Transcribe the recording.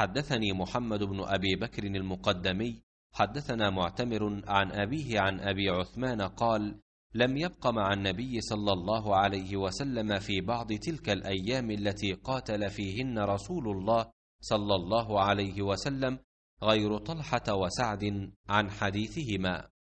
حدثني محمد بن أبي بكر المقدمي حدثنا معتمر عن أبيه عن أبي عثمان قال لم يبق مع النبي صلى الله عليه وسلم في بعض تلك الأيام التي قاتل فيهن رسول الله صلى الله عليه وسلم غير طلحة وسعد عن حديثهما